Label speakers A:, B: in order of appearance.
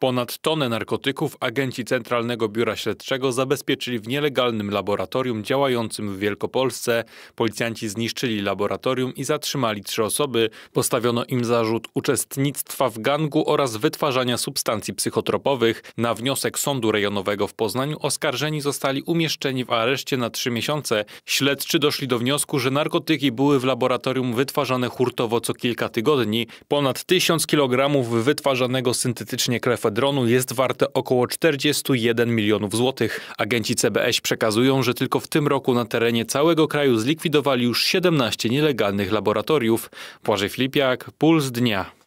A: Ponad tonę narkotyków agenci Centralnego Biura Śledczego zabezpieczyli w nielegalnym laboratorium działającym w Wielkopolsce. Policjanci zniszczyli laboratorium i zatrzymali trzy osoby. Postawiono im zarzut uczestnictwa w gangu oraz wytwarzania substancji psychotropowych. Na wniosek Sądu Rejonowego w Poznaniu oskarżeni zostali umieszczeni w areszcie na trzy miesiące. Śledczy doszli do wniosku, że narkotyki były w laboratorium wytwarzane hurtowo co kilka tygodni. Ponad tysiąc kilogramów wytwarzanego syntetycznie krefa. Dronu jest warte około 41 milionów złotych. Agenci CBS przekazują, że tylko w tym roku na terenie całego kraju zlikwidowali już 17 nielegalnych laboratoriów. Błażej Filipiak, Puls Dnia.